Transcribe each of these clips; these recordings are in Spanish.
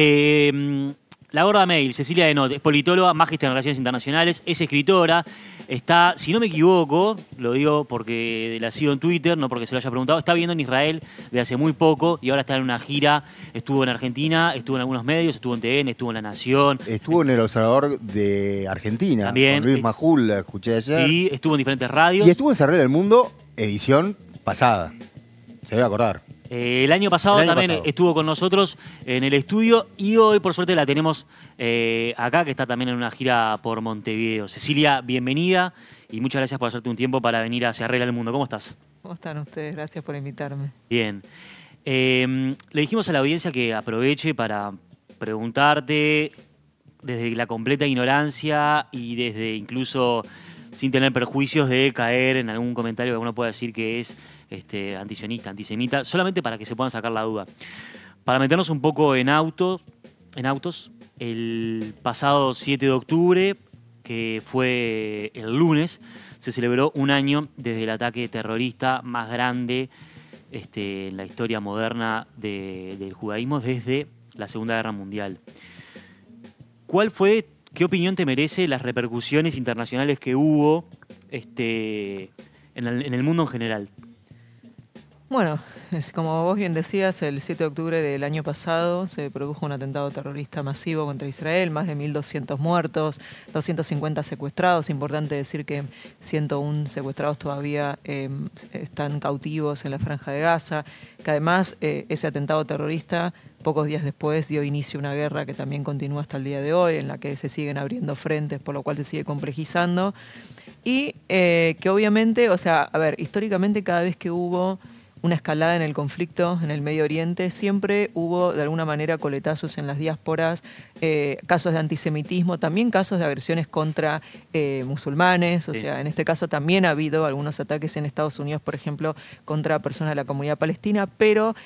Em, la Gorda Mail, Cecilia Denot, es politóloga, magíster en relaciones internacionales, es escritora, está, si no me equivoco, lo digo porque la sigo en Twitter, no porque se lo haya preguntado, está viendo en Israel de hace muy poco y ahora está en una gira, estuvo en Argentina, estuvo en algunos medios, estuvo en TN, estuvo en La Nación. Estuvo en El Observador de Argentina, también. Con Luis eh, Majul, la escuché ayer. Y estuvo en diferentes radios. Y estuvo en Cerrar del Mundo, edición pasada, se debe acordar. Eh, el año pasado también estuvo con nosotros en el estudio y hoy, por suerte, la tenemos eh, acá, que está también en una gira por Montevideo. Cecilia, bienvenida y muchas gracias por hacerte un tiempo para venir hacia Arregla el Mundo. ¿Cómo estás? ¿Cómo están ustedes? Gracias por invitarme. Bien. Em, le dijimos a la audiencia que aproveche para preguntarte desde la completa ignorancia y desde incluso sin tener perjuicios de caer en algún comentario que uno pueda decir que es este, antisionista, antisemita, solamente para que se puedan sacar la duda. Para meternos un poco en, autos en autos, el pasado 7 de octubre, que fue el lunes, se celebró un año desde el ataque terrorista más grande este, en la historia moderna del judaísmo desde la Segunda Guerra Mundial. ¿Cuál fue ¿Qué opinión te merece las repercusiones internacionales que hubo este, en, el, mundo en general? Bueno, como vos bien decías, el 7 de octubre del año pasado se produjo un atentado terrorista masivo contra Israel, más de 1.200 muertos, 250 secuestrados. Importante decir que 101 secuestrados todavía em, están cautivos en la franja de Gaza, que además eh, ese atentado terrorista Pocos días después dio inicio una guerra que también continúa hasta el día de hoy, en la que se siguen abriendo frentes, por lo cual se sigue complejizando. Y eh, que obviamente, o sea, a ver, históricamente cada vez que hubo una escalada en el conflicto en el Medio Oriente, siempre hubo de alguna manera coletazos en las diásporas, eh, casos de antisemitismo, también casos de agresiones contra eh, musulmanes, o sea, en este caso también ha habido algunos ataques en Estados Unidos, por ejemplo, contra personas de la comunidad palestina, pero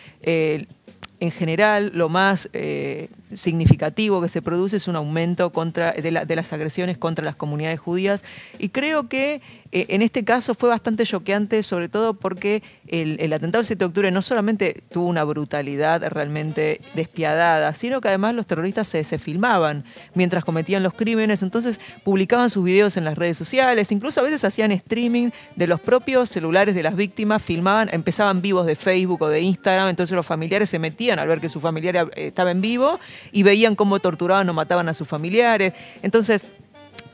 en general lo más eh, significativo que se produce es un aumento contra, de, las agresiones contra las comunidades judías y creo que eh, en este caso fue bastante choqueante, sobre todo porque el, atentado del 7 de octubre no solamente tuvo una brutalidad realmente despiadada, sino que además los terroristas se, filmaban mientras cometían los crímenes, entonces publicaban sus videos en las redes sociales, incluso a veces hacían streaming de los propios celulares de las víctimas, filmaban, empezaban vivos de Facebook o de Instagram, entonces los familiares se metían al ver que su familiar eh, estaba en vivo y veían cómo torturaban o mataban a sus familiares. Entonces,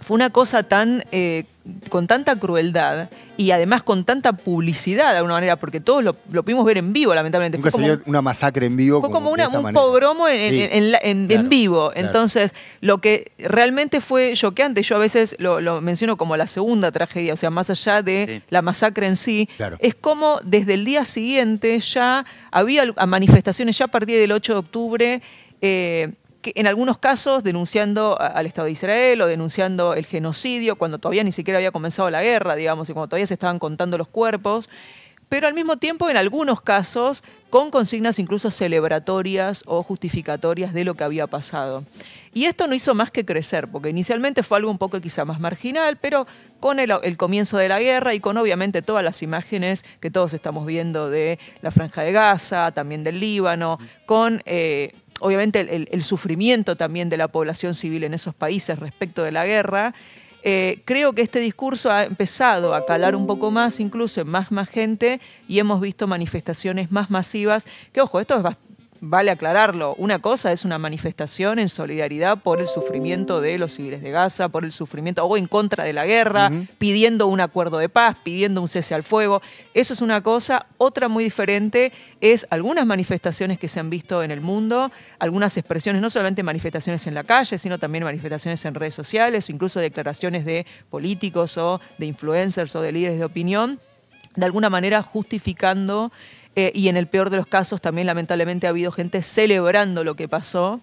fue una cosa tan eh, con tanta crueldad y además con tanta publicidad de alguna manera, porque todos lo, pudimos ver en vivo, lamentablemente. Nunca se como, una masacre en vivo. Fue como, un pogromo en, vivo. Entonces, lo que realmente fue choqueante, yo a veces lo, menciono como la segunda tragedia, o sea, más allá de la masacre en sí, es como desde el día siguiente ya había manifestaciones, ya a partir del 8 de octubre, eh, en algunos casos denunciando al Estado de Israel o denunciando el genocidio, cuando todavía ni siquiera había comenzado la guerra, digamos, y cuando todavía se estaban contando los cuerpos, pero al mismo tiempo en algunos casos con consignas incluso celebratorias o justificatorias de lo que había pasado. Y esto no hizo más que crecer, porque inicialmente fue algo un poco quizá más marginal, pero con el, comienzo de la guerra y con obviamente todas las imágenes que todos estamos viendo de la franja de Gaza, también del Líbano, con... Eh, obviamente el, sufrimiento también de la población civil en esos países respecto de la guerra. Eh, creo que este discurso ha empezado a calar un poco más, incluso en más, más gente, y hemos visto manifestaciones más masivas, que ojo, esto es bastante vale aclararlo, una cosa es una manifestación en solidaridad por el sufrimiento de los civiles de Gaza, por el sufrimiento o en contra de la guerra, pidiendo un acuerdo de paz, pidiendo un cese al fuego. Eso es una cosa. Otra muy diferente es algunas manifestaciones que se han visto en el mundo, algunas expresiones, no solamente manifestaciones en la calle, sino también manifestaciones en redes sociales, incluso declaraciones de políticos o de influencers o de líderes de opinión, de alguna manera justificando eh, y en el peor de los casos también lamentablemente ha habido gente celebrando lo que pasó.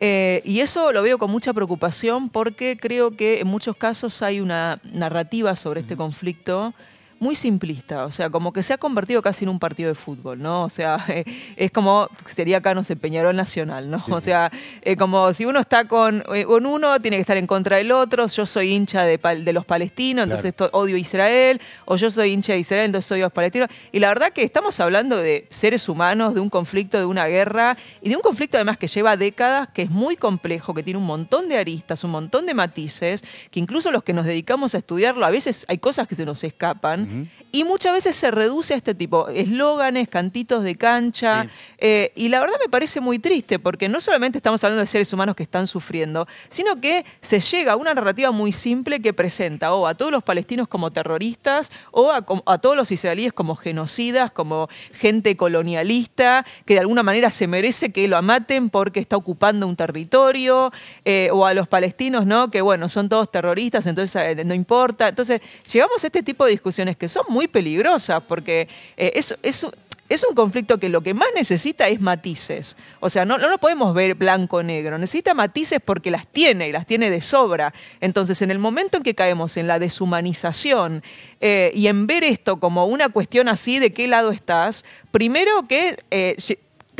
Eh, y eso lo veo con mucha preocupación porque creo que en muchos casos hay una narrativa sobre este conflicto muy simplista, o sea, como que se ha convertido casi en un partido de fútbol, ¿no? O sea, eh, es como, sería acá, no sé, Peñarol Nacional, ¿no? O sea, eh, como si uno está con, eh, con, uno, tiene que estar en contra del otro, yo soy hincha de, los palestinos, entonces odio a Israel, o yo soy hincha de Israel, entonces odio a los palestinos. Y la verdad que estamos hablando de seres humanos, de un conflicto, de una guerra, y de un conflicto además que lleva décadas, que es muy complejo, que tiene un montón de aristas, un montón de matices, que incluso los que nos dedicamos a estudiarlo, a veces hay cosas que se nos escapan. Y muchas veces se reduce a este tipo, eslóganes, cantitos de cancha. Eh, y la verdad me parece muy triste, porque no solamente estamos hablando de seres humanos que están sufriendo, sino que se llega a una narrativa muy simple que presenta o a todos los palestinos como terroristas, o a, todos los israelíes como genocidas, como gente colonialista, que de alguna manera se merece que lo amaten porque está ocupando un territorio, eh, o a los palestinos, ¿no? Que bueno, son todos terroristas, entonces eh, no importa. Entonces, llegamos a este tipo de discusiones que son muy peligrosas porque eh, es, un conflicto que lo que más necesita es matices. O sea, no, no lo podemos ver blanco-negro. Necesita matices porque las tiene y las tiene de sobra. Entonces, en el momento en que caemos en la deshumanización eh, y en ver esto como una cuestión así de qué lado estás, primero que eh,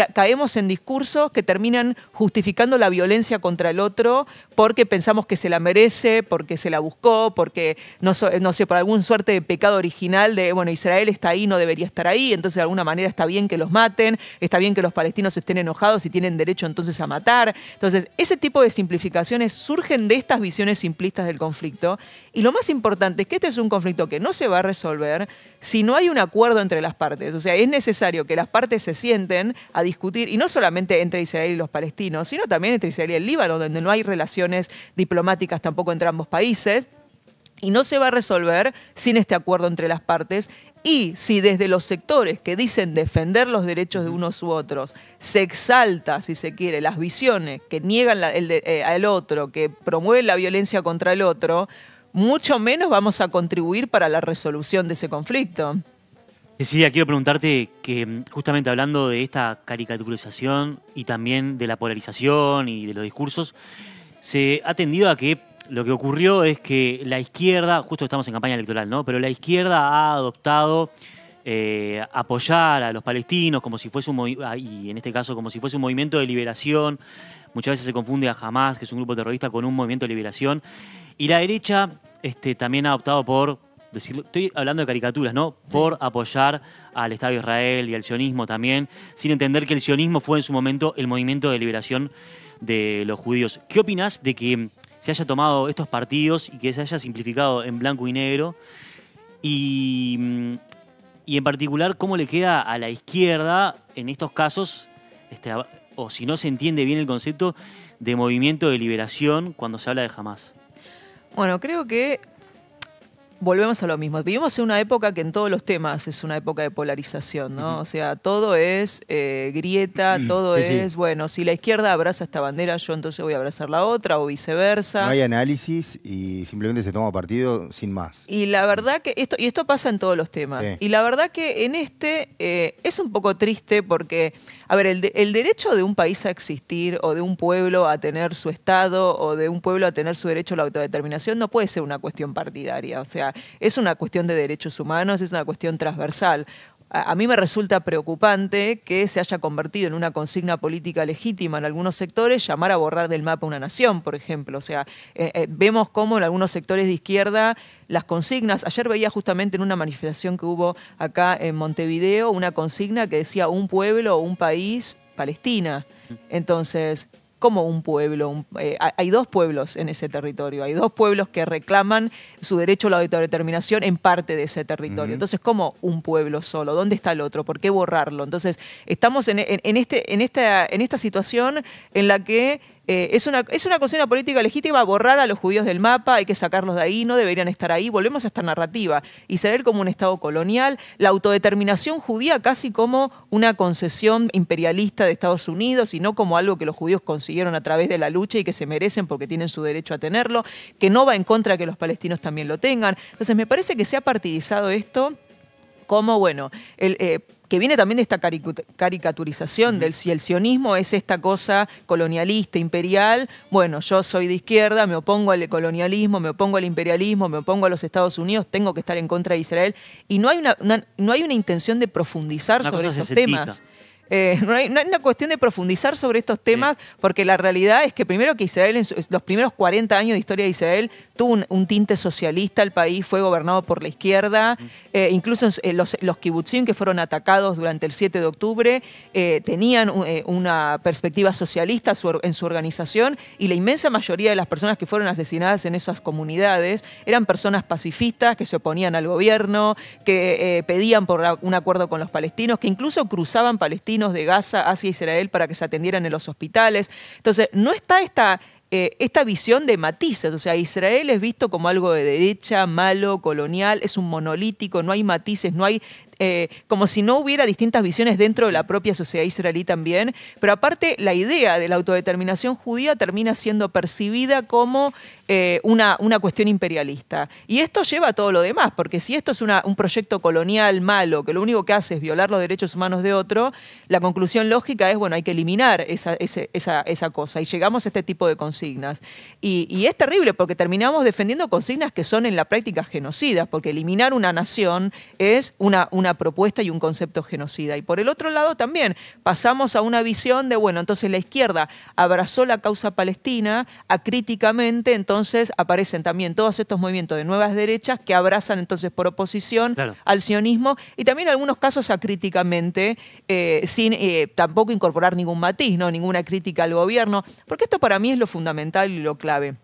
caemos en discursos que terminan justificando la violencia contra el otro porque pensamos que se la merece, porque se la buscó, porque, no, sé, por algún suerte de pecado original de, bueno, Israel está ahí, no debería estar ahí, entonces de alguna manera está bien que los maten, está bien que los palestinos estén enojados y tienen derecho entonces a matar. Entonces, ese tipo de simplificaciones surgen de estas visiones simplistas del conflicto y lo más importante es que este es un conflicto que no se va a resolver si no hay un acuerdo entre las partes. O sea, es necesario que las partes se sienten a discutir, y no solamente entre Israel y los palestinos, sino también entre Israel y el Líbano, donde no hay relaciones diplomáticas tampoco entre ambos países. Y no se va a resolver sin este acuerdo entre las partes. Y si desde los sectores que dicen defender los derechos de unos u otros se exalta, si se quiere, las visiones que niegan eh, al otro, que promueven la violencia contra el otro, mucho menos vamos a contribuir para la resolución de ese conflicto. Cecilia, quiero preguntarte que mm, justamente hablando de esta caricaturización y también de la polarización y de los discursos, se ha tendido a que lo que ocurrió es que la izquierda, justo estamos en campaña electoral, ¿no? Pero la izquierda ha adoptado eh, apoyar a los palestinos como si fuese un ah, y en este caso como si fuese un movimiento de liberación. Muchas veces se confunde a Hamas, que es un grupo terrorista, con un movimiento de liberación. Y la derecha este, también ha optado por estoy hablando de caricaturas, ¿no? Por apoyar al Estado de Israel y al sionismo también, sin entender que el sionismo fue en su momento el movimiento de liberación de los judíos. ¿Qué opinas de que se haya tomado estos partidos y que se haya simplificado en blanco y negro? Y, mm, en particular, ¿cómo le queda a la izquierda en estos casos, este, o si no se entiende bien el concepto de movimiento de liberación cuando se habla de Hamas? Bueno, creo que volvemos a lo mismo. Vivimos en una época que en todos los temas es una época de polarización, ¿no? O sea, todo es eh, grieta, mm, todo es, bueno, si la izquierda abraza esta bandera, yo entonces voy a abrazar la otra o viceversa. No hay análisis y simplemente se toma partido sin más. Y la verdad que esto, y esto pasa en todos los temas. Y la verdad que en este eh, es un poco triste porque, a ver, el, el derecho de un país a existir o de un pueblo a tener su Estado o de un pueblo a tener su derecho a la autodeterminación no puede ser una cuestión partidaria. O sea, es una cuestión de derechos humanos, es una cuestión transversal. A, mí me resulta preocupante que se haya convertido en una consigna política legítima en algunos sectores llamar a borrar del mapa una nación, por ejemplo. O sea, eh, eh, vemos cómo en algunos sectores de izquierda las consignas, ayer veía justamente en una manifestación que hubo acá en Montevideo una consigna que decía un pueblo o un país, Palestina. Mm. Entonces, como un pueblo. Eh, hay dos pueblos en ese territorio, hay dos pueblos que reclaman su derecho a la autodeterminación en parte de ese territorio. Entonces, como un pueblo solo? ¿Dónde está el otro? ¿Por qué borrarlo? Entonces, estamos en, este, en, esta, en esta situación en la que eh, es, una, es una política legítima borrar a los judíos del mapa, hay que sacarlos de ahí, no deberían estar ahí. Volvemos a esta narrativa. y Israel como un Estado colonial, la autodeterminación judía casi como una concesión imperialista de Estados Unidos y no como algo que los judíos consiguieron a través de la lucha y que se merecen porque tienen su derecho a tenerlo, que no va en contra de que los palestinos también lo tengan. Entonces me parece que se ha partidizado esto como, bueno, el, eh, que viene también de esta caricaturización del si el sionismo es esta cosa colonialista, imperial, bueno, yo soy de izquierda, me opongo al colonialismo, me opongo al imperialismo, me opongo a los Estados Unidos, tengo que estar en contra de Israel, y no hay una, no hay una intención de profundizar sobre esos temas. Eh, no, hay, una cuestión de profundizar sobre estos temas, porque la realidad es que primero que Israel, en los primeros 40 años de historia de Israel, tuvo un, tinte socialista, el país fue gobernado por la izquierda, eh, incluso eh, los, los kibutzim que fueron atacados durante el 7 de octubre tenían una perspectiva socialista en su organización y la inmensa mayoría de las personas que fueron asesinadas en esas comunidades eran personas pacifistas que se oponían al gobierno, que pedían por un acuerdo con los palestinos, que incluso cruzaban Palestina de Gaza hacia Israel para que se atendieran en los hospitales. Entonces, no está esta, eh, esta visión de matices, o sea, Israel es visto como algo de derecha, malo, colonial, es un monolítico, no hay matices, no hay eh, como si no hubiera distintas visiones dentro de la propia sociedad israelí también, pero aparte la idea de la autodeterminación judía termina siendo percibida como eh, una, una cuestión imperialista. Y esto lleva a todo lo demás, porque si esto es un proyecto colonial malo, que lo único que hace es violar los derechos humanos de otro, la conclusión lógica es, bueno, hay que eliminar esa, cosa. Y llegamos a este tipo de consignas. Y, es terrible, porque terminamos defendiendo consignas que son en la práctica genocidas, porque eliminar una nación es una una propuesta y un concepto genocida. Y por el otro lado también pasamos a una visión de, bueno, entonces la izquierda abrazó la causa palestina acríticamente, entonces aparecen también todos estos movimientos de nuevas derechas que abrazan entonces por oposición al sionismo y también algunos casos acríticamente, eh, sin eh, tampoco incorporar ningún matiz, ¿no? ninguna crítica al gobierno, porque esto para mí es lo fundamental y lo clave.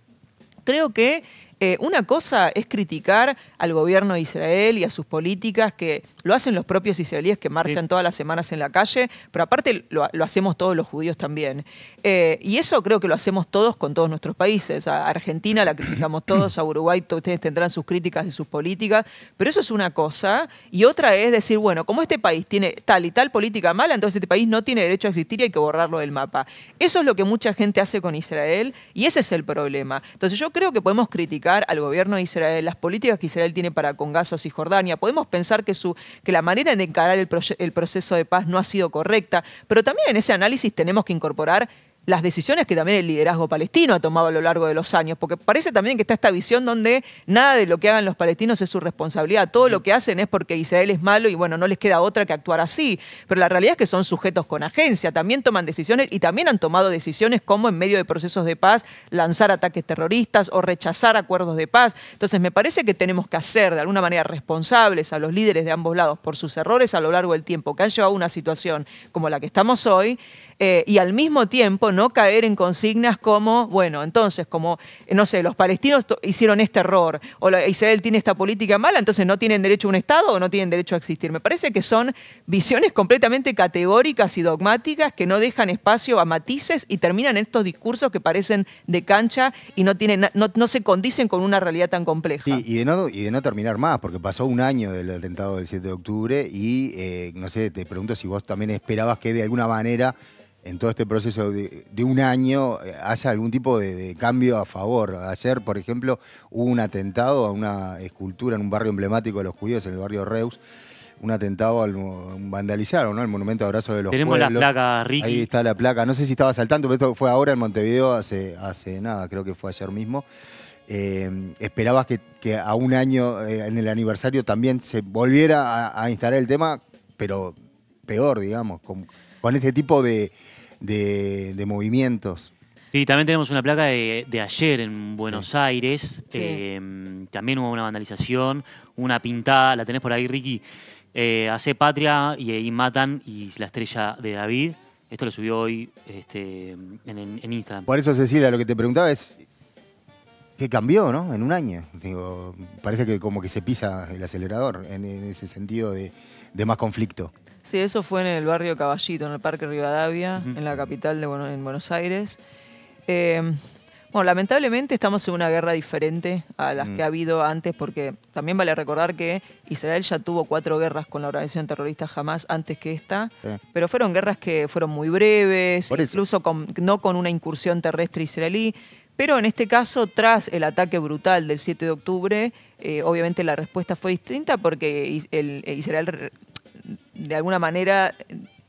Creo que eh, una cosa es criticar al gobierno de Israel y a sus políticas, que lo hacen los propios israelíes que marchan todas las semanas en la calle, pero aparte lo, hacemos todos los judíos también. Eh, y eso creo que lo hacemos todos con todos nuestros países. A Argentina la criticamos todos, a Uruguay ustedes tendrán sus críticas de sus políticas, pero eso es una cosa. Y otra es decir, bueno, como este país tiene tal y tal política mala, entonces este país no tiene derecho a existir y hay que borrarlo del mapa. Eso es lo que mucha gente hace con Israel y ese es el problema. Entonces yo creo que podemos criticar al gobierno de Israel, las políticas que Israel tiene para con Gaza y Jordania Podemos pensar que, su, que la manera de encarar el proceso de paz no ha sido correcta, pero también en ese análisis tenemos que incorporar las decisiones que también el liderazgo palestino ha tomado a lo largo de los años, porque parece también que está esta visión donde nada de lo que hagan los palestinos es su responsabilidad, todo lo que hacen es porque Israel es malo y bueno, no les queda otra que actuar así, pero la realidad es que son sujetos con agencia, también toman decisiones y también han tomado decisiones como en medio de procesos de paz lanzar ataques terroristas o rechazar acuerdos de paz. Entonces me parece que tenemos que hacer de alguna manera responsables a los líderes de ambos lados por sus errores a lo largo del tiempo que han llevado a una situación como la que estamos hoy eh, y al mismo tiempo no caer en consignas como, bueno, entonces, como, no sé, los palestinos hicieron este error, o Israel tiene esta política mala, entonces no tienen derecho a un Estado o no tienen derecho a existir. Me parece que son visiones completamente categóricas y dogmáticas que no dejan espacio a matices y terminan en estos discursos que parecen de cancha y no, tienen, no, se condicen con una realidad tan compleja. y de, no, y de no terminar más, porque pasó un año del atentado del 7 de octubre y, eh, no sé, te pregunto si vos también esperabas que de alguna manera en todo este proceso de, un año eh, haya algún tipo de, cambio a favor. Ayer, por ejemplo, hubo un atentado a una escultura en un barrio emblemático de los judíos, en el barrio Reus. Un atentado, al, vandalizar, ¿no? el monumento de Abrazo de los Tenemos la placa, Ricky. Ahí está la placa. No sé si estaba saltando, pero esto fue ahora en Montevideo, hace, hace nada, creo que fue ayer mismo. Eh, ¿Esperabas que, a un año, eh, en el aniversario, también se volviera a, instalar el tema, pero peor, digamos, con este tipo de, de, movimientos. Sí, también tenemos una placa de, ayer en Buenos Aires. Em, también hubo una vandalización, una pintada, la tenés por ahí, Ricky. Eh, hace patria y ahí matan y la estrella de David. Esto lo subió hoy este, en, Instagram. Por eso, Cecilia, lo que te preguntaba es. ¿Qué cambió, no? En un año. Digo, parece que como que se pisa el acelerador en, ese sentido de más conflicto. Sí, eso fue en el barrio Caballito, en el Parque Rivadavia, en la capital de Buenos Aires. Em, bueno, lamentablemente estamos en una guerra diferente a las mm. que ha habido antes, porque también vale recordar que Israel ya tuvo cuatro guerras con la organización terrorista jamás antes que esta, pero fueron guerras que fueron muy breves, incluso no con una incursión terrestre israelí. Pero en este caso, tras el ataque brutal del 7 de octubre, eh, obviamente la respuesta fue distinta porque eh, Israel de alguna manera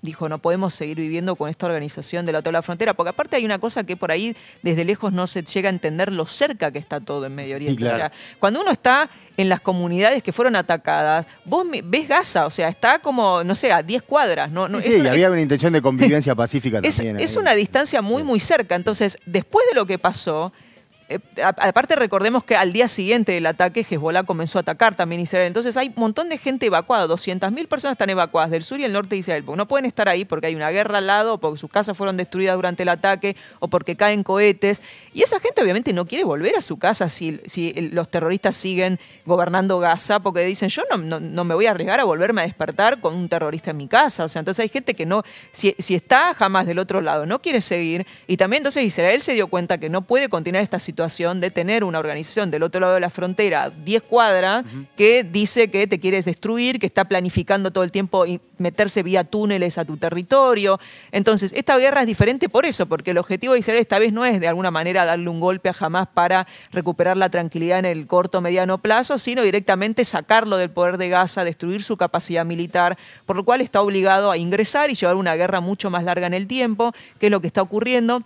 dijo, no podemos seguir viviendo con esta organización de la tabla la frontera, porque aparte hay una cosa que por ahí desde lejos no se llega a entender lo cerca que está todo en Medio Oriente. O sea, cuando uno está en las comunidades que fueron atacadas, vos ves Gaza, o sea, está como, no sé, a 10 cuadras. ¿no? sí, había una intención de convivencia pacífica también. es una distancia muy, muy cerca. Entonces, después de lo que pasó, eh, aparte recordemos que al día siguiente del ataque Hezbollah comenzó a atacar también Israel. Entonces hay un montón de gente evacuada, 200.000 personas están evacuadas del sur y el norte de Israel, no pueden estar ahí porque hay una guerra al lado, o porque sus casas fueron destruidas durante el ataque, o porque caen cohetes. Y esa gente obviamente no quiere volver a su casa si, los terroristas siguen gobernando Gaza, porque dicen, yo no, me voy a arriesgar a volverme a despertar con un terrorista en mi casa. O sea, entonces hay gente que no, si, si está jamás del otro lado, no quiere seguir. Y también entonces Israel se dio cuenta que no puede continuar esta situación situación de tener una organización del otro lado de la frontera, 10 cuadras, que dice que te quieres destruir, que está planificando todo el tiempo meterse vía túneles a tu territorio. Entonces, esta guerra es diferente por eso, porque el objetivo de Israel esta vez no es de alguna manera darle un golpe a Hamas para recuperar la tranquilidad en el corto o mediano plazo, sino directamente sacarlo del poder de Gaza, destruir su capacidad militar, por lo cual está obligado a ingresar y llevar una guerra mucho más larga en el tiempo, que es lo que está ocurriendo.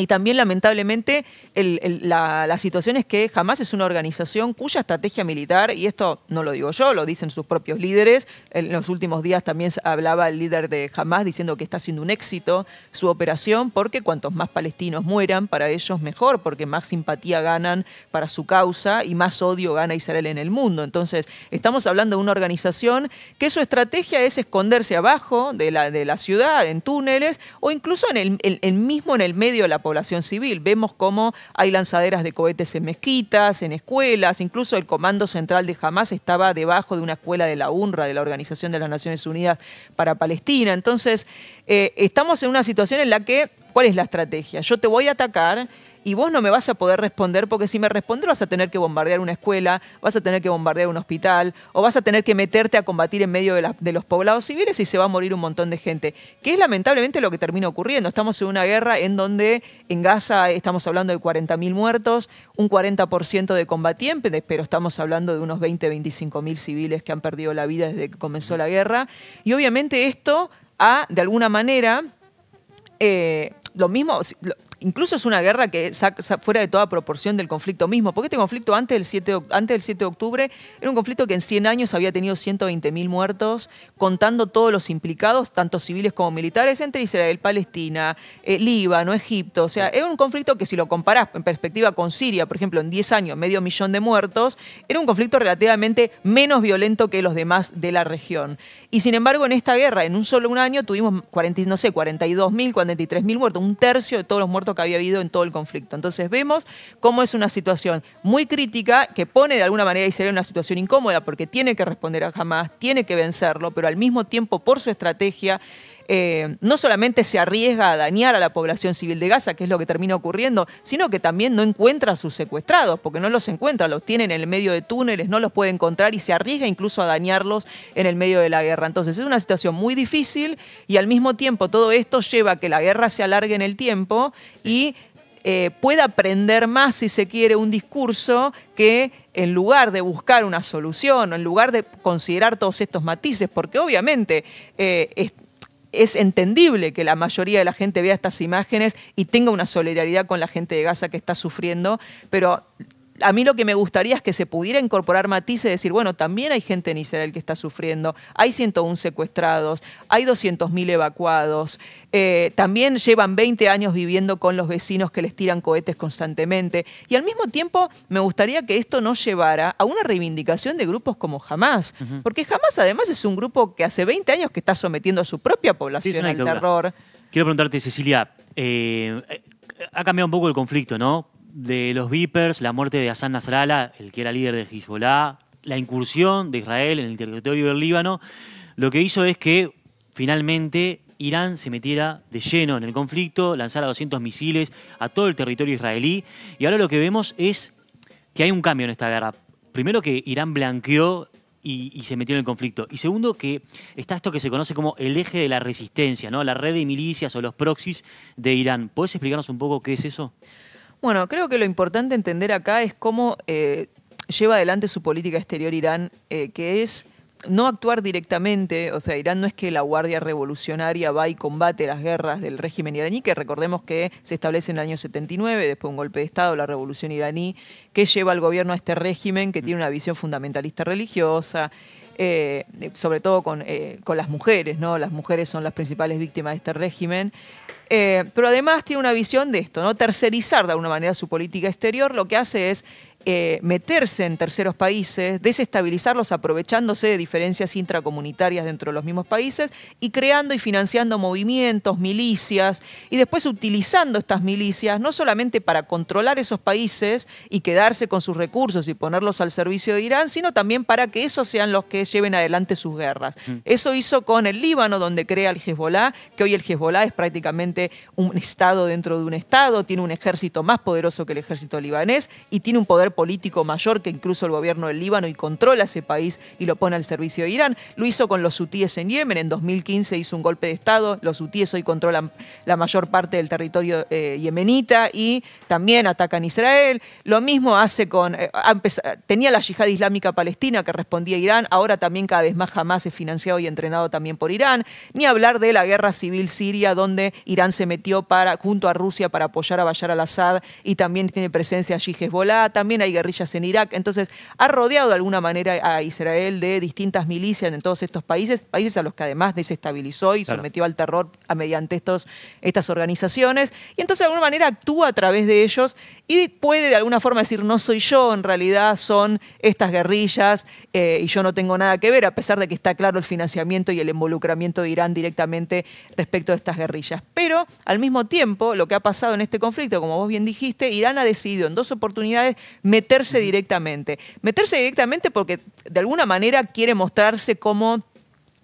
Y también, lamentablemente, la, situación es que jamás es una organización cuya estrategia militar, y esto no lo digo yo, lo dicen sus propios líderes, en los últimos días también hablaba el líder de Hamas diciendo que está haciendo un éxito su operación, porque cuantos más palestinos mueran, para ellos mejor, porque más simpatía ganan para su causa y más odio gana Israel en el mundo. Entonces, estamos hablando de una organización que su estrategia es esconderse abajo de la, de la ciudad, en túneles, o incluso en el, mismo en el medio de la población población civil. Vemos cómo hay lanzaderas de cohetes en mezquitas, en escuelas, incluso el Comando Central de Hamas estaba debajo de una escuela de la UNRWA, de la Organización de las Naciones Unidas para Palestina. Entonces, eh, estamos en una situación en la que, ¿cuál es la estrategia? Yo te voy a atacar y vos no me vas a poder responder porque si me respondes vas a tener que bombardear una escuela, vas a tener que bombardear un hospital o vas a tener que meterte a combatir en medio de, los poblados civiles y se va a morir un montón de gente, que es lamentablemente lo que termina ocurriendo. Estamos en una guerra en donde en Gaza estamos hablando de 40.000 muertos, un 40% de combatientes, pero estamos hablando de unos 20, 25.000 civiles que han perdido la vida desde que comenzó la guerra y obviamente esto ha de alguna manera... Eh, lo mismo, incluso es una guerra que saca, fuera de toda proporción del conflicto mismo, porque este conflicto antes del 7 de, antes del 7 de octubre era un conflicto que en 100 años había tenido 120.000 muertos, contando todos los implicados, tanto civiles como militares, entre Israel, Palestina, eh, Líbano, Egipto, o sea, era un conflicto que si lo comparás en perspectiva con Siria, por ejemplo, en 10 años, medio millón de muertos, era un conflicto relativamente menos violento que los demás de la región. Y sin embargo, en esta guerra, en un solo un año, tuvimos 40, no sé, 42.000, 43.000 muertos, un tercio de todos los muertos que había habido en todo el conflicto. Entonces vemos cómo es una situación muy crítica que pone de alguna manera a Israel una situación incómoda porque tiene que responder a Hamas, tiene que vencerlo, pero al mismo tiempo por su estrategia eh, no solamente se arriesga a dañar a la población civil de Gaza, que es lo que termina ocurriendo, sino que también no encuentra a sus secuestrados, porque no los encuentra, los tiene en el medio de túneles, no los puede encontrar y se arriesga incluso a dañarlos en el medio de la guerra. Entonces es una situación muy difícil y al mismo tiempo todo esto lleva a que la guerra se alargue en el tiempo y eh, pueda aprender más, si se quiere, un discurso que en lugar de buscar una solución, en lugar de considerar todos estos matices, porque obviamente eh, es entendible que la mayoría de la gente vea estas imágenes y tenga una solidaridad con la gente de Gaza que está sufriendo, pero a mí lo que me gustaría es que se pudiera incorporar matices y decir, bueno, también hay gente en Israel que está sufriendo, hay 101 secuestrados, hay 200.000 evacuados, eh, también llevan 20 años viviendo con los vecinos que les tiran cohetes constantemente. Y al mismo tiempo me gustaría que esto no llevara a una reivindicación de grupos como Jamás. porque Jamás además es un grupo que hace 20 años que está sometiendo a su propia población al terror. Quiero preguntarte, Cecilia, eh, eh, ha cambiado un poco el conflicto, ¿no? de los Vipers, la muerte de Hassan Nasrallah, el que era líder de Hezbollah, la incursión de Israel en el territorio del Líbano, lo que hizo es que finalmente Irán se metiera de lleno en el conflicto, lanzara 200 misiles a todo el territorio israelí. Y ahora lo que vemos es que hay un cambio en esta guerra. Primero que Irán blanqueó y, se metió en el conflicto. Y segundo, que está esto que se conoce como el eje de la resistencia, ¿no? La red de milicias o los proxies de Irán. ¿Puedes explicarnos un poco qué es eso? Bueno, creo que lo importante entender acá es cómo eh, lleva adelante su política exterior Irán, eh, que es no actuar directamente, o sea, Irán no es que la Guardia Revolucionaria va y combate las guerras del régimen iraní, que recordemos que se establece en el año 79, después de un golpe de Estado, la Revolución iraní, que lleva al gobierno a este régimen que tiene una visión fundamentalista religiosa, eh, sobre todo eh, con, las mujeres, ¿no? Las mujeres son las principales víctimas de este régimen. Eh, pero además tiene una visión de esto, ¿no? Tercerizar de alguna manera su política exterior, lo que hace es eh, meterse en terceros países, desestabilizarlos aprovechándose de diferencias intracomunitarias dentro de los mismos países y creando y financiando movimientos, milicias y después utilizando estas milicias no solamente para controlar esos países y quedarse con sus recursos y ponerlos al servicio de Irán, sino también para que esos sean los que lleven adelante sus guerras. Mm. Eso hizo con el Líbano, donde crea el Hezbollah, que hoy el Hezbollah es prácticamente un estado dentro de un estado, tiene un ejército más poderoso que el ejército libanés y tiene un poder político mayor que incluso el gobierno del Líbano y controla ese país y lo pone al servicio de Irán. Lo hizo con los hutíes en Yemen. En 2015 hizo un golpe de Estado. Los hutíes hoy controlan la mayor parte del territorio eh, yemenita y también atacan Israel. Lo mismo hace con... Eh, tenía la yihad islámica palestina que respondía a Irán. Ahora también cada vez más jamás es financiado y entrenado también por Irán. Ni hablar de la guerra civil siria donde Irán se metió para, junto a Rusia para apoyar a Bayar al-Assad y también tiene presencia allí Hezbollah. También hay guerrillas en Irak. Entonces, ha rodeado de alguna manera a Israel de distintas milicias en todos estos países, países a los que además desestabilizó y sometió al terror mediante estos, estas organizaciones. Y entonces, de alguna manera, actúa a través de ellos y puede de alguna forma decir, no soy yo, en realidad son estas guerrillas eh, y yo no tengo nada que ver, a pesar de que está claro el financiamiento y el involucramiento de Irán directamente respecto de estas guerrillas. Pero, al mismo tiempo, lo que ha pasado en este conflicto, como vos bien dijiste, Irán ha decidido en dos oportunidades meterse directamente. Meterse directamente porque de alguna manera quiere mostrarse como...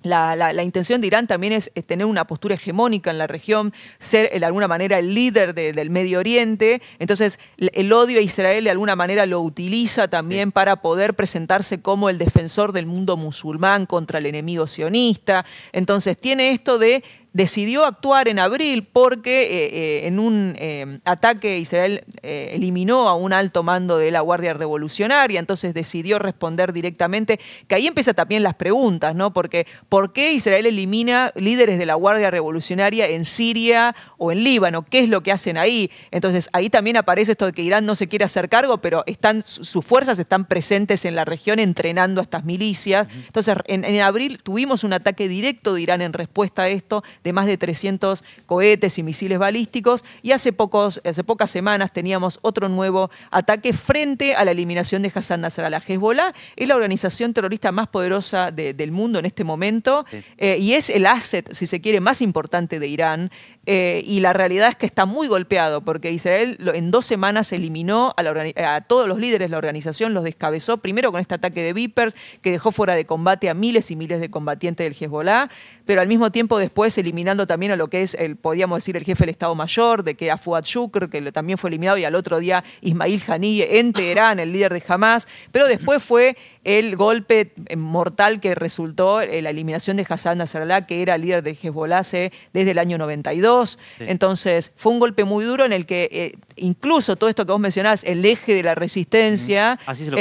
La, intención de Irán también es, tener una postura hegemónica en la región, ser eh, de alguna manera el líder del Medio Oriente. Entonces, el, odio a Israel de alguna manera lo utiliza también para poder presentarse como el defensor del mundo musulmán contra el enemigo sionista. Entonces, tiene esto de decidió actuar en abril porque eh, eh, en un eh, ataque Israel eliminó a un alto mando de la Guardia Revolucionaria, entonces decidió responder directamente, que ahí empiezan también las preguntas, ¿no? Porque ¿por qué Israel elimina líderes de la Guardia Revolucionaria en Siria o en Líbano? ¿Qué es lo que hacen ahí? Entonces ahí también aparece esto de que Irán no se quiere hacer cargo, pero están, sus fuerzas están presentes en la región entrenando a estas milicias. Entonces en abril tuvimos un ataque directo de Irán en respuesta a esto de más de 300 cohetes y misiles balísticos. Y hace, pocos, hace pocas semanas teníamos otro nuevo ataque frente a la eliminación de Hassan Nasrallah. Hezbollah es la organización terrorista más poderosa del mundo en este momento eh, y es el asset, si se quiere, más importante de Irán. Eh, y la realidad es que está muy golpeado porque Israel en dos semanas eliminó a, todos los líderes de la organización, los descabezó primero con este ataque de Vipers que dejó fuera de combate a miles y miles de combatientes del Hezbollah, pero al mismo tiempo después eliminando también a lo que es, podríamos decir, el jefe del Estado Mayor, de que a Fuad Shukr, que también fue eliminado, y al otro día Ismail Haniyeh en Teherán, el líder de Hamas, pero después fue el golpe mortal que resultó en eh, la eliminación de Hassan Nasrallah, que era líder de Hezbollah desde el año 92. Entonces, fue un golpe muy duro en el que eh, incluso todo esto que vos mencionás, el eje de la resistencia... Así se lo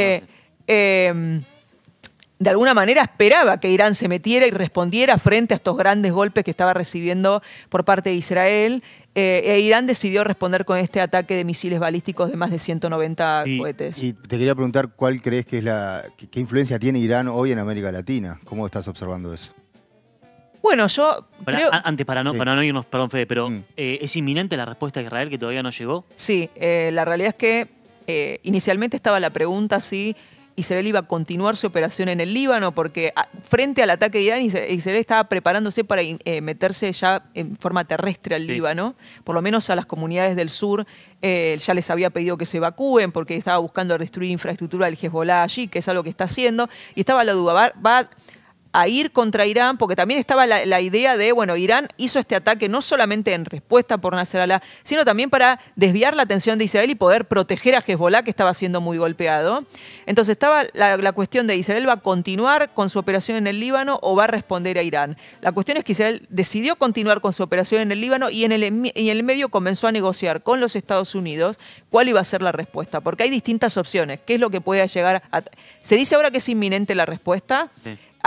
de alguna manera esperaba que Irán se metiera y respondiera frente a estos grandes golpes que estaba recibiendo por parte de Israel. Eh, e Irán decidió responder con este ataque de misiles balísticos de más de 190 cohetes. Y te quería preguntar cuál crees que es la. qué influencia tiene Irán hoy en América Latina. ¿Cómo estás observando eso? Bueno, yo. Antes, para no, para no irnos, perdón, Fede, pero mm. eh, ¿es inminente la respuesta de Israel que todavía no llegó? Sí, eh, la realidad es que inicialmente estaba la pregunta si. Israel iba a continuar su operación en el Líbano porque frente al ataque de Irán, Israel estaba preparándose para eh, meterse ya en forma terrestre al Líbano, por lo menos a las comunidades del sur eh, ya les había pedido que se evacúen porque estaba buscando destruir infraestructura del Hezbollah allí, que es algo que está haciendo, y estaba la duda, va a ir contra Irán, porque también estaba la, idea de, bueno, Irán hizo este ataque no solamente en respuesta por Nasser Alá, sino también para desviar la atención de Israel y poder proteger a Hezbollah, que estaba siendo muy golpeado. Entonces estaba la, cuestión de Israel va a continuar con su operación en el Líbano o va a responder a Irán. La cuestión es que Israel decidió continuar con su operación en el Líbano y en el, en el medio comenzó a negociar con los Estados Unidos cuál iba a ser la respuesta, porque hay distintas opciones, qué es lo que puede llegar a... Se dice ahora que es inminente la respuesta.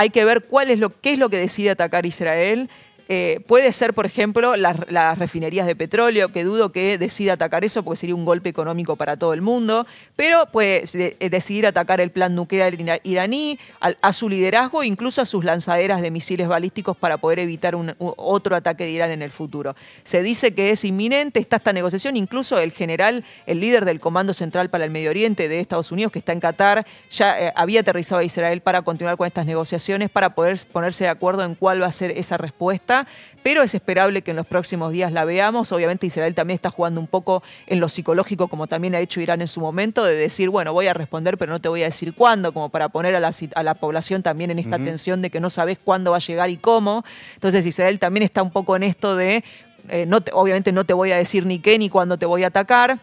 Hay que ver cuál es lo, qué es lo que decide atacar Israel eh, puede ser, por ejemplo, las, refinerías de petróleo, que dudo que decida atacar eso porque sería un golpe económico para todo el mundo, pero puede eh, decidir atacar el plan nuclear iraní, a, su liderazgo, incluso a sus lanzaderas de misiles balísticos para poder evitar otro ataque de Irán en el futuro. Se dice que es inminente, está esta negociación, incluso el general, el líder del Comando Central para el Medio Oriente de Estados Unidos, que está en Qatar, ya eh, había aterrizado a Israel para continuar con estas negociaciones, para poder ponerse de acuerdo en cuál va a ser esa respuesta pero es esperable que en los próximos días la veamos. Obviamente Israel también está jugando un poco en lo psicológico, como también ha hecho Irán en su momento, de decir, bueno, voy a responder, pero no te voy a decir cuándo, como para poner a la, población también en esta tensión de que no sabes cuándo va a llegar y cómo. Entonces Israel también está un poco en esto de, eh, no obviamente no te voy a decir ni qué ni cuándo te voy a atacar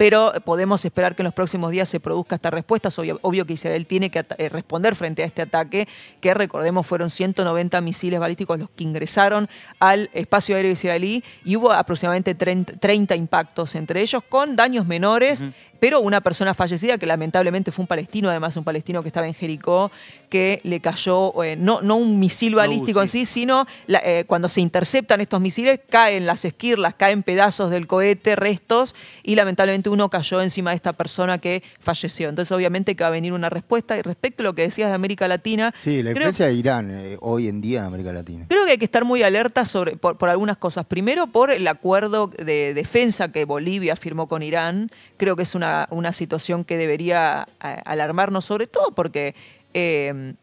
pero podemos esperar que en los próximos días se produzca esta respuesta. Es obvio, que Israel tiene que eh, responder frente a este ataque, que recordemos fueron 190 misiles balísticos los que ingresaron al espacio aéreo israelí y hubo aproximadamente 30, impactos entre ellos, con daños menores pero una persona fallecida que lamentablemente fue un palestino, además un palestino que estaba en Jericó, que le cayó, eh, no, no un misil balístico en sí, sino eh, cuando se interceptan estos misiles, caen las esquirlas, caen pedazos del cohete, restos, y lamentablemente uno cayó encima de esta persona que falleció. Entonces obviamente que va a venir una respuesta y respecto a lo que decías de América Latina. Sí, la influencia de Irán eh, hoy en día en América Latina. Creo que hay que estar muy alerta sobre, por, por algunas cosas. Primero por el acuerdo de defensa que Bolivia firmó con Irán, creo que es una una, situación que debería eh, alarmarnos, sobre todo porque eh,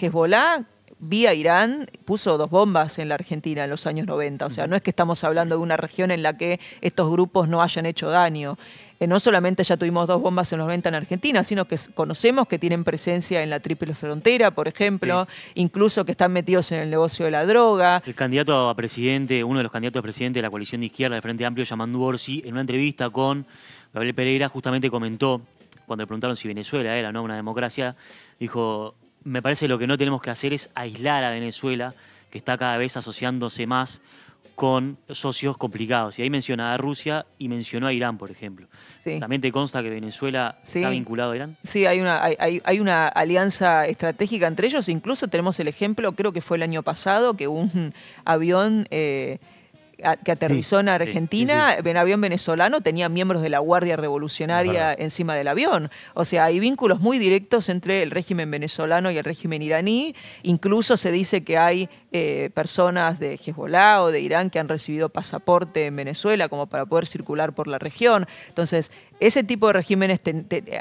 Hezbollah vía Irán puso dos bombas en la Argentina en los años 90. O sea, no es que estamos hablando de una región en la que estos grupos no hayan hecho daño. Eh, no solamente ya tuvimos dos bombas en los 90 en Argentina, sino que conocemos que tienen presencia en la triple frontera, por ejemplo, incluso que están metidos en el negocio de la droga. El candidato a presidente, uno de los candidatos a presidente de la coalición de izquierda de Frente Amplio, Yamandu Orsi, en una entrevista con Gabriel Pereira justamente comentó, cuando le preguntaron si Venezuela era no una democracia, dijo, me parece lo que no tenemos que hacer es aislar a Venezuela, que está cada vez asociándose más con socios complicados. Y ahí mencionaba a Rusia y mencionó a Irán, por ejemplo. ¿También te consta que Venezuela está vinculado a Irán? Sí, hay una, hay, una alianza estratégica entre ellos. Incluso tenemos el ejemplo, creo que fue el año pasado, que un avión... Eh, que aterrizó en Argentina, en avión venezolano, tenía miembros de la Guardia Revolucionaria encima del avión. O sea, hay vínculos muy directos entre el régimen venezolano y el régimen iraní. Incluso se dice que hay eh, personas de Hezbollah o de Irán que han recibido pasaporte en Venezuela como para poder circular por la región. Entonces, ese tipo de regímenes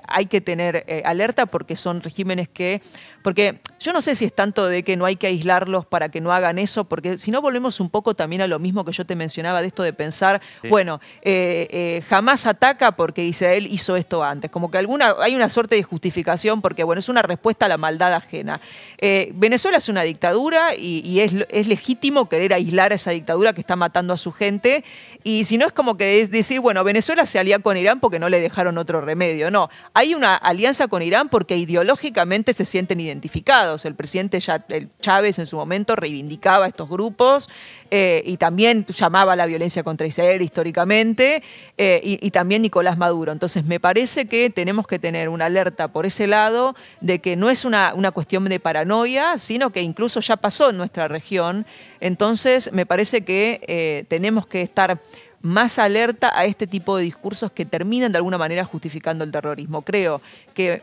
hay que tener eh, alerta porque son regímenes que... Porque yo no sé si es tanto de que no hay que aislarlos para que no hagan eso, porque si no volvemos un poco también a lo mismo que yo te mencionaba de esto de pensar, bueno, eh, eh, jamás ataca porque Israel hizo esto antes. Como que alguna hay una suerte de justificación porque, bueno, es una respuesta a la maldad ajena. Venezuela es una dictadura y, es, legítimo querer aislar a esa dictadura que está matando a su gente. Y si no es como que es decir, bueno, Venezuela se alía con Irán porque no le dejaron otro remedio. No, hay una alianza con Irán porque ideológicamente se sienten identificados. El presidente Chávez en su momento reivindicaba estos grupos eh, y también llamaba a la violencia contra Israel históricamente eh, y, también Nicolás Maduro. Entonces me parece que tenemos que tener una alerta por ese lado de que no es una, una cuestión de paranoia, sino que incluso ya pasó en nuestra región. Entonces me parece que eh, tenemos que estar más alerta a este tipo de discursos que terminan de alguna manera justificando el terrorismo. Creo que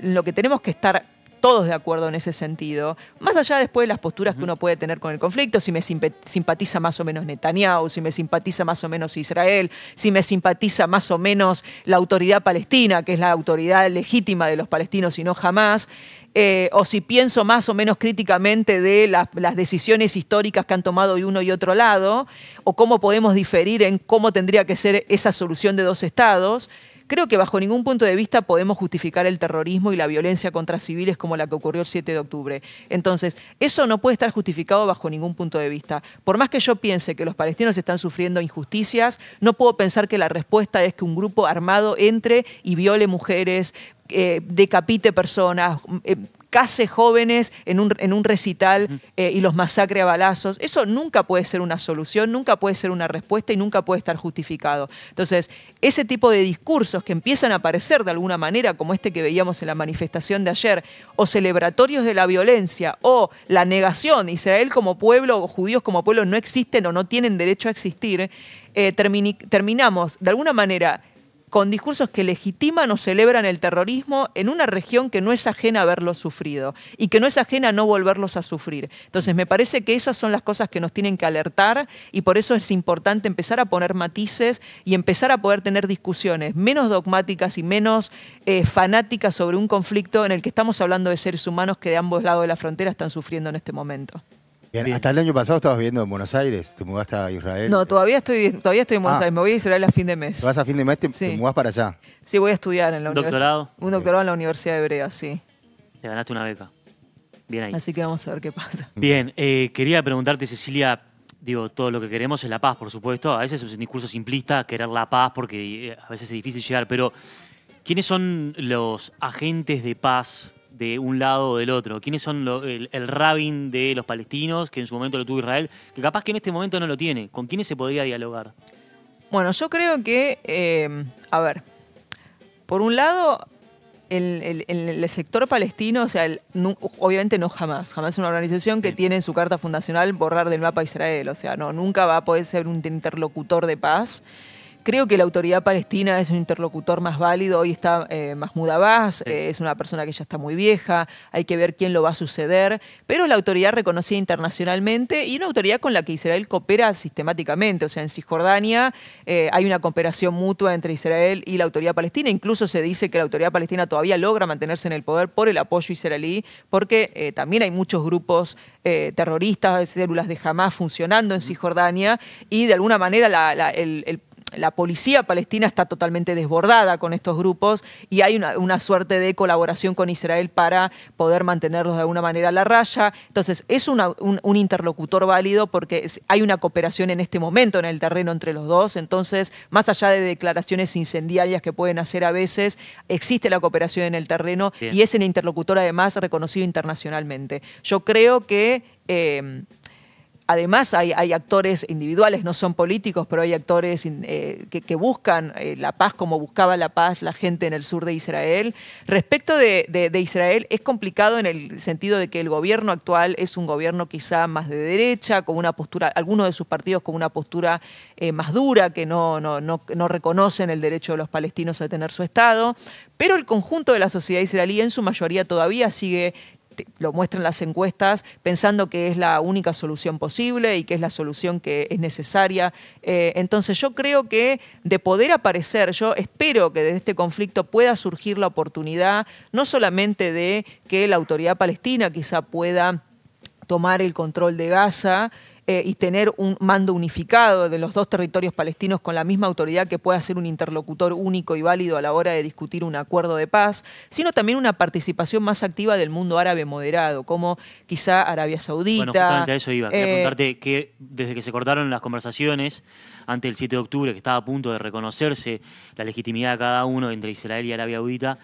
lo que tenemos que estar todos de acuerdo en ese sentido, más allá después de las posturas que uno puede tener con el conflicto, si me simpatiza más o menos Netanyahu, si me simpatiza más o menos Israel, si me simpatiza más o menos la autoridad palestina, que es la autoridad legítima de los palestinos y no jamás, eh, o si pienso más o menos críticamente de las, las decisiones históricas que han tomado de uno y otro lado, o cómo podemos diferir en cómo tendría que ser esa solución de dos estados. Creo que bajo ningún punto de vista podemos justificar el terrorismo y la violencia contra civiles como la que ocurrió el 7 de octubre. Entonces, eso no puede estar justificado bajo ningún punto de vista. Por más que yo piense que los palestinos están sufriendo injusticias, no puedo pensar que la respuesta es que un grupo armado entre y viole mujeres, eh, decapite personas, eh, case jóvenes en un, en un recital eh, y los masacre a balazos. Eso nunca puede ser una solución, nunca puede ser una respuesta y nunca puede estar justificado. Entonces, ese tipo de discursos que empiezan a aparecer de alguna manera, como este que veíamos en la manifestación de ayer, o celebratorios de la violencia, o la negación, Israel como pueblo, o judíos como pueblo no existen o no tienen derecho a existir, terminamos de alguna manera con discursos que legitiman o celebran el terrorismo en una región que no es ajena a haberlo sufrido y que no es ajena a no volverlos a sufrir. Entonces, me parece que esas son las cosas que nos tienen que alertar y por eso es importante empezar a poner matices y empezar a poder tener discusiones menos dogmáticas y menos eh, fanáticas sobre un conflicto en el que estamos hablando de seres humanos que de ambos lados de la frontera están sufriendo en este momento. Hasta el año pasado estabas viviendo en Buenos Aires, te mudaste a Israel. No, todavía estoy, en Buenos ah. Aires, me voy a Israel a fin de mes. Te vas a fin de mes, te, te mudás para allá. Sí, voy a estudiar en la ¿Un doctorado? Un doctorado en la Universidad Hebrea, sí. Te ganaste una beca. Bien ahí. Así que vamos a ver qué pasa. Bien, eh, quería preguntarte, Cecilia, digo, todo lo que queremos es la paz, por supuesto. A veces es un discurso simplista querer la paz porque eh, a veces es difícil llegar, pero ¿quiénes son los agentes de paz de un lado o del otro. ¿Quiénes son el, rabin de los palestinos, que en su momento lo tuvo Israel, que capaz que en este momento no lo tiene? ¿Con quiénes se podría dialogar? Bueno, yo creo que, eh, a ver, por un lado, el, el, sector palestino, o sea, obviamente no jamás, jamás es una organización que tiene en su carta fundacional borrar del mapa Israel, o sea, no, nunca va a poder ser un interlocutor de paz. Creo que la autoridad palestina es un interlocutor más válido. Hoy está eh, Mahmoud Abbas, eh, es una persona que ya está muy vieja, hay que ver quién lo va a suceder, pero es la autoridad reconocida internacionalmente y una autoridad con la que Israel coopera sistemáticamente. O sea, en Cisjordania eh, hay una cooperación mutua entre Israel y la autoridad palestina. Incluso se dice que la autoridad palestina todavía logra mantenerse en el poder por el apoyo israelí, porque también hay muchos grupos terroristas, células de Hamas funcionando en Cisjordania y de alguna manera el, el la policía palestina está totalmente desbordada con estos grupos y hay una, suerte de colaboración con Israel para poder mantenerlos de alguna manera a la raya. Entonces, es un, interlocutor válido porque hay una cooperación en este momento en el terreno entre los dos. Entonces, más allá de declaraciones incendiarias que pueden hacer a veces, existe la cooperación en el terreno y es un interlocutor además reconocido internacionalmente. Yo creo que... Eh, Además, hay, actores individuales, no son políticos, pero hay actores eh, que, buscan eh, la paz como buscaba la paz la gente en el sur de Israel. Respecto de, Israel, es complicado en el sentido de que el gobierno actual es un gobierno quizá más de derecha, con una postura, algunos de sus partidos con una postura eh, más dura, que no, no, no reconocen el derecho de los palestinos a tener su Estado, pero el conjunto de la sociedad israelí en su mayoría todavía sigue lo muestran las encuestas, pensando que es la única solución posible y que es la solución que es necesaria. Eh, entonces yo creo que de poder aparecer, yo espero que desde este conflicto pueda surgir la oportunidad, no solamente de que la autoridad palestina quizá pueda tomar el control de Gaza, eh, y tener un mando unificado de los dos territorios palestinos con la misma autoridad que pueda ser un interlocutor único y válido a la hora de discutir un acuerdo de paz, sino también una participación más activa del mundo árabe moderado, como quizá Arabia Saudita. Bueno, justamente a eso iba. Quería contarte eh, que desde que se cortaron las conversaciones antes del 7 de octubre, que estaba a punto de reconocerse la legitimidad de cada uno entre Israel y Arabia Saudita,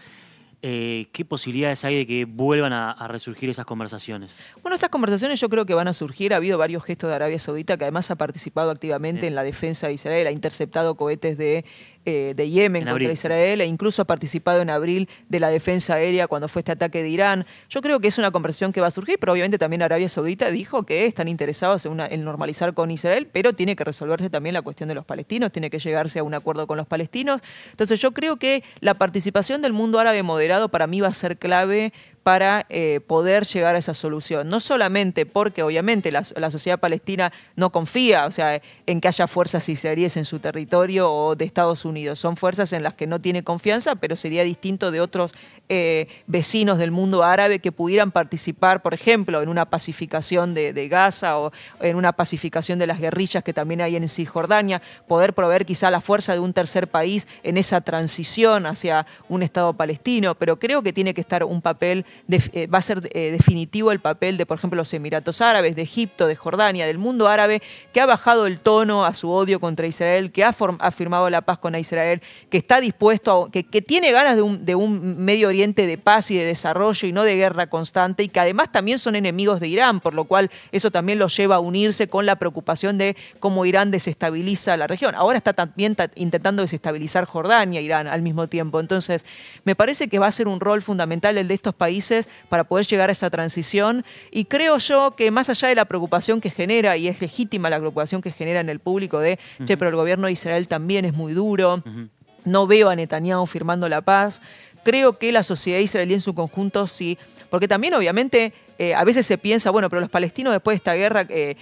eh, ¿Qué posibilidades hay de que vuelvan a, resurgir esas conversaciones? Bueno, esas conversaciones yo creo que van a surgir. Ha habido varios gestos de Arabia Saudita que además ha participado activamente en la defensa de Israel, ha interceptado cohetes de eh, de Yemen contra Israel e incluso ha participado en abril de la defensa aérea cuando fue este ataque de Irán. Yo creo que es una conversación que va a surgir, pero obviamente también Arabia Saudita dijo que están interesados en, en normalizar con Israel, pero tiene que resolverse también la cuestión de los palestinos, tiene que llegarse a un acuerdo con los palestinos. Entonces yo creo que la participación del mundo árabe moderado para mí va a ser clave para eh, poder llegar a esa solución. No solamente porque obviamente la, sociedad palestina no confía, o sea, en que haya fuerzas israelíes en su territorio o de Estados Unidos. Son fuerzas en las que no tiene confianza, pero sería distinto de otros eh, vecinos del mundo árabe que pudieran participar, por ejemplo, en una pacificación de, de Gaza o en una pacificación de las guerrillas que también hay en Cisjordania, poder proveer quizá la fuerza de un tercer país en esa transición hacia un Estado palestino, pero creo que tiene que estar un papel eh, va a ser eh, definitivo el papel de, por ejemplo, los Emiratos Árabes, de Egipto, de Jordania, del mundo árabe, que ha bajado el tono a su odio contra Israel, que ha, firmado la paz con Israel, que está dispuesto, que, tiene ganas de un, de un Medio Oriente de paz y de desarrollo y no de guerra constante, y que además también son enemigos de Irán, por lo cual eso también los lleva a unirse con la preocupación de cómo Irán desestabiliza la región. Ahora está también intentando desestabilizar Jordania, e Irán al mismo tiempo. Entonces, me parece que va a ser un rol fundamental el de estos países para poder llegar a esa transición. Y creo yo que más allá de la preocupación que genera, y es legítima la preocupación que genera en el público de, che, pero el gobierno de Israel también es muy duro. No veo a Netanyahu firmando la paz creo que la sociedad israelí en su conjunto sí, porque también obviamente eh, a veces se piensa, bueno, pero los palestinos después de esta guerra eh,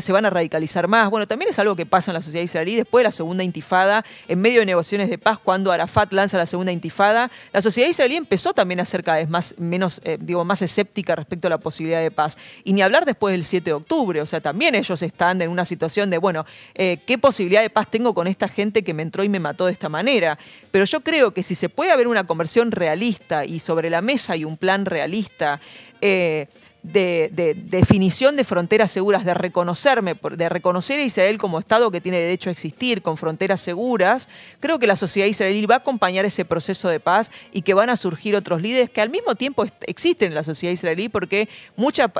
se van a radicalizar más. Bueno, también es algo que pasa en la sociedad israelí después de la segunda intifada, en medio de negociaciones de paz, cuando Arafat lanza la segunda intifada, la sociedad israelí empezó también a ser cada vez más, menos, eh, digo, más escéptica respecto a la posibilidad de paz. Y ni hablar después del 7 de octubre, o sea, también ellos están en una situación de, bueno, ¿qué posibilidad de paz tengo con esta gente que me entró y me mató de esta manera? Pero yo creo que si se puede haber una conversión realista y sobre la mesa y un plan realista, eh, de, definición de fronteras seguras, de reconocerme, de reconocer a Israel como Estado que tiene derecho a existir, con fronteras seguras, creo que la sociedad israelí va a acompañar ese proceso de paz y que van a surgir otros líderes que al mismo tiempo existen en la sociedad israelí porque eh,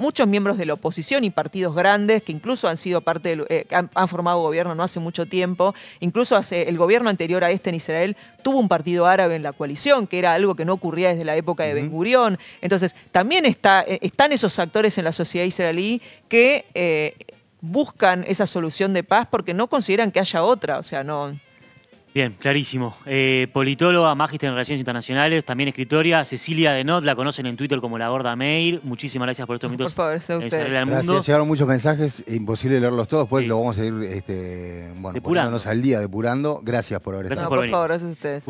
muchos miembros de la oposición y partidos grandes que incluso han sido parte, eh, han, formado gobierno no hace mucho tiempo, incluso hace, el gobierno anterior a este en Israel tuvo un partido árabe en la coalición, que era algo que no ocurría desde la época de Ben Gurión. Entonces, también está... Eh, están esos actores en la sociedad israelí que eh, buscan esa solución de paz porque no consideran que haya otra, o sea, no... Bien, clarísimo. Eh, politóloga, magíster en Relaciones Internacionales, también escritoria, Cecilia Denot, la conocen en Twitter como la gorda Mail. Muchísimas gracias por estos minutos. Por favor, llegaron muchos mensajes, imposible leerlos todos, pues lo vamos a ir este, bueno, al día, depurando. Gracias por haber estado. por, no, por favor, gracias a ustedes.